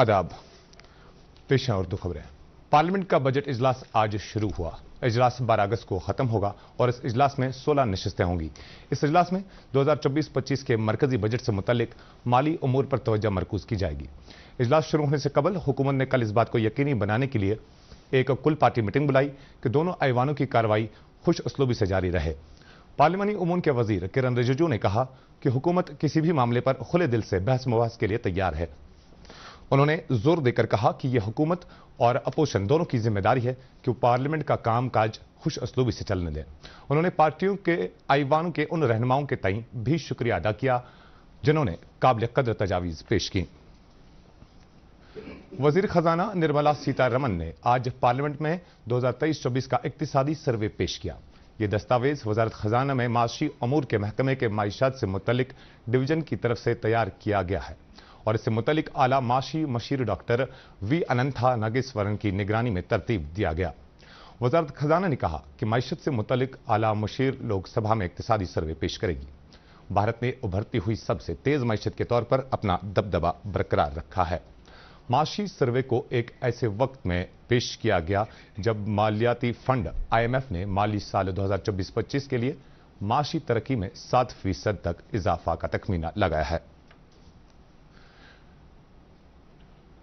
आदाब पेशा दो खबरें पार्लियामेंट का बजट इजलास आज शुरू हुआ इजलास बारह अगस्त को खत्म होगा और इस इजलास में सोलह नशस्तें होंगी इस इजलास में दो हजार चौबीस पच्चीस के मरकजी बजट से मुतलिक माली उमूर पर तोजह मरकूज की जाएगी इजलास शुरू होने से कबल हुकूमत ने कल इस बात को यकीनी बनाने के लिए एक कुल पार्टी मीटिंग बुलाई कि दोनों ऐवानों की कार्रवाई खुश उसलूबी से जारी रहे पार्लिमानी उमून के वजीर किरण रिजिजू ने कहा कि हुकूमत किसी भी मामले पर खुले दिल से बहस मुबास के लिए तैयार है उन्होंने जोर देकर कहा कि यह हुकूमत और अपोजिशन दोनों की जिम्मेदारी है कि वो पार्लियामेंट का कामकाज खुश असलूबी से चलने दें उन्होंने पार्टियों के आईवानों के उन रहनुमाओं के तई भी शुक्रिया अदा किया जिन्होंने काबिल कदर तजावीज़ पेश की वजीर खजाना निर्मला सीतारमन ने आज पार्लियामेंट में 2023-24 का इकतसादी सर्वे पेश किया यह दस्तावेज वजारत खजाना में माशी अमूर के महकमे के मायशात से मुतलिक डिवीजन की तरफ से तैयार किया गया है और इससे मुतलिक आला माशी मशीर डॉक्टर वी अनंथा नागेश्वरन की निगरानी में तरतीब दिया गया वजारत खजाना ने कहा कि मीशत से मुतलिक आला मशीर लोकसभा में इकतदी सर्वे पेश करेगी भारत ने उभरती हुई सबसे तेज मीशत के तौर पर अपना दबदबा बरकरार रखा है माशी सर्वे को एक ऐसे वक्त में पेश किया गया जब मालियाती फंड आईएमएफ ने माली साल 2024-25 के लिए माशी तरक्की में सात फीसद तक इजाफा का तखमीना लगाया है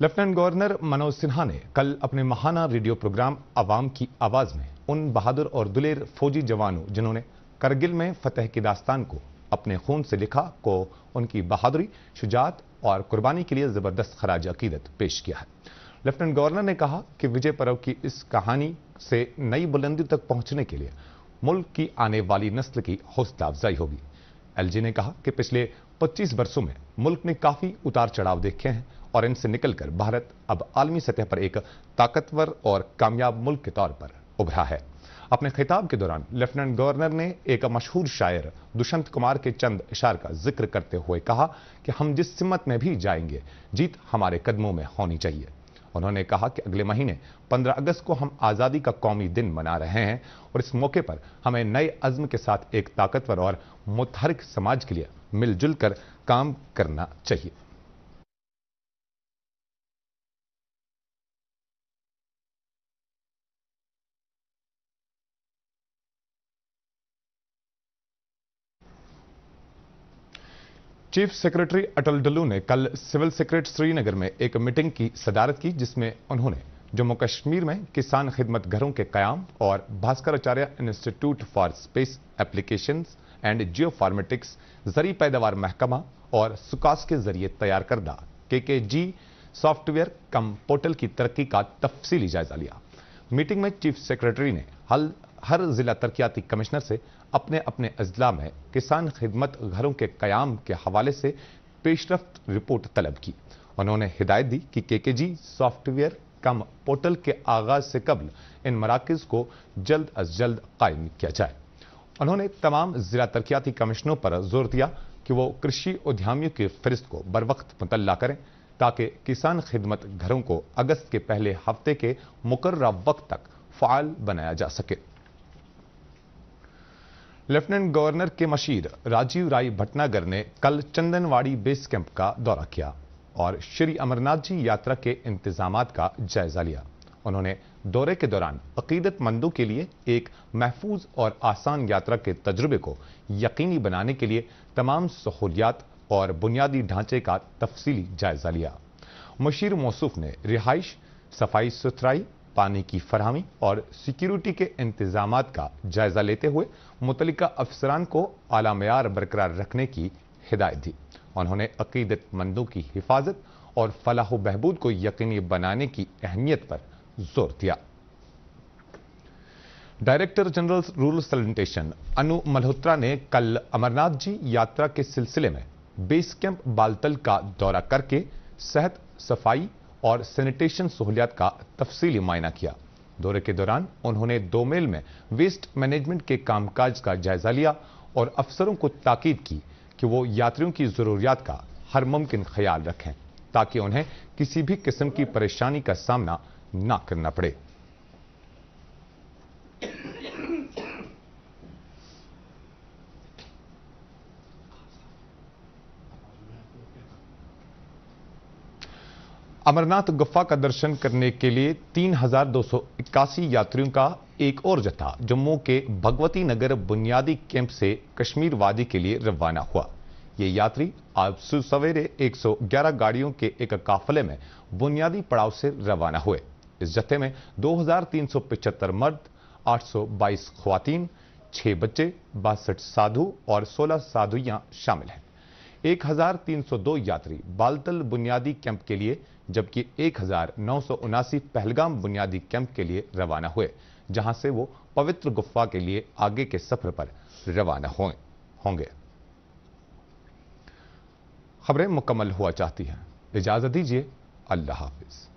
लेफ्टिनेंट गवर्नर मनोज सिन्हा ने कल अपने महाना रेडियो प्रोग्राम आवाम की आवाज में उन बहादुर और दुलेर फौजी जवानों जिन्होंने करगिल में फतेह की दास्तान को अपने खून से लिखा को उनकी बहादुरी शुजात और कुर्बानी के लिए जबरदस्त खराज अकीदत पेश किया है लेफ्टिनेंट गवर्नर ने कहा कि विजय पर्व की इस कहानी से नई बुलंदी तक पहुंचने के लिए मुल्क की आने वाली नस्ल की हौसला अफजाई होगी एलजी ने कहा कि पिछले 25 वर्षों में मुल्क ने काफी उतार चढ़ाव देखे हैं और इनसे निकलकर भारत अब आलमी सतह पर एक ताकतवर और कामयाब मुल्क के तौर पर उभरा है अपने खिताब के दौरान लेफ्टिनेंट गवर्नर ने एक मशहूर शायर दुष्यंत कुमार के चंद इशार का जिक्र करते हुए कहा कि हम जिस सिमत में भी जाएंगे जीत हमारे कदमों में होनी चाहिए उन्होंने कहा कि अगले महीने 15 अगस्त को हम आज़ादी का कौमी दिन मना रहे हैं और इस मौके पर हमें नए अज़म के साथ एक ताकतवर और मुतहरक समाज के लिए मिलजुल कर काम करना चाहिए चीफ सेक्रेटरी अटल डल्लू ने कल सिविल सेक्रेट श्रीनगर में एक मीटिंग की सदारत की जिसमें उन्होंने जम्मू कश्मीर में किसान खिदमत घरों के कयाम और Bhaskaracharya institute for space application and geo informatics जरी पैदावार महकमा और सुकास के जरिए तैयार करदा के के जी सॉफ्टवेयर कम पोर्टल की तरक्की का तफसीली जायजा लिया मीटिंग में चीफ सेक्रेटरी ने हल हर ज़िला तरक्याती कमिश्नर से अपने अपने अजला में किसान खिदमत घरों के क्याम के हवाले से पेशरफ रिपोर्ट तलब की उन्होंने हिदायत दी कि के के जी सॉफ्टवेयर कम पोर्टल के आगाज से कबल इन मराकज को जल्द अज जल्द कायम किया जाए उन्होंने तमाम जिला तरक्याती कमिश्नरों पर जोर दिया कि वो कृषि उद्यमियों की फहरिस्त को बर वक्त मुतला करें ताकि किसान खिदमत घरों को अगस्त के पहले हफ्ते के मुकर्रा वक्त तक फाल बनाया जा सके लेफ्टिनेंट गवर्नर के मशीर राजीव राय भटनागर ने कल चंदनवाड़ी बेस कैंप का दौरा किया और श्री अमरनाथ जी यात्रा के इंतजाम का जायजा लिया उन्होंने दौरे के दौरान अकीदतमंदों के लिए एक महफूज और आसान यात्रा के तजुर्बे को यकीनी बनाने के लिए तमाम सहूलियात और बुनियादी ढांचे का तफसीली जायजा लिया मशीर मौसूफ ने रिहाइश सफाई सुथराई पानी की फरहमी और सिक्योरिटी के इंतजाम का जायजा लेते हुए मुतल अफसरान को आला मैार बरकरार रखने की हिदायत दी उन्होंने अकीदतमंदों की हिफाजत और फलाह बहबूद को यकीनी बनाने की अहमियत पर जोर दिया director general rural sanitation Anu Malhotra ने कल अमरनाथ जी यात्रा के सिलसिले में बेस कैंप बालतल का दौरा करके सेहत सफाई और सैनिटेशन सहूलियात का तफसीली मायना किया दौरे के दौरान उन्होंने दो मेल में वेस्ट मैनेजमेंट के कामकाज का जायजा लिया और अफसरों को ताकीद की कि वो यात्रियों की जरूरियात का हर मुमकिन ख्याल रखें ताकि उन्हें किसी भी किस्म की परेशानी का सामना ना करना पड़े अमरनाथ गुफा का दर्शन करने के लिए तीन यात्रियों का एक और जत्था जम्मू के भगवती नगर बुनियादी कैंप से कश्मीर वादी के लिए रवाना हुआ ये यात्री आज सवेरे 111 गाड़ियों के एक काफले में बुनियादी पड़ाव से रवाना हुए इस जत्थे में 2,375 मर्द 822 खुवातीन छह बच्चे बासठ साधु और 16 साधुयां शामिल हैं 1302 यात्री बालतल बुनियादी कैंप के लिए जबकि एक पहलगाम बुनियादी कैंप के लिए रवाना हुए जहां से वो पवित्र गुफा के लिए आगे के सफर पर रवाना होंगे खबरें मुकम्मल हुआ चाहती हैं इजाजत दीजिए अल्लाह हाफिज़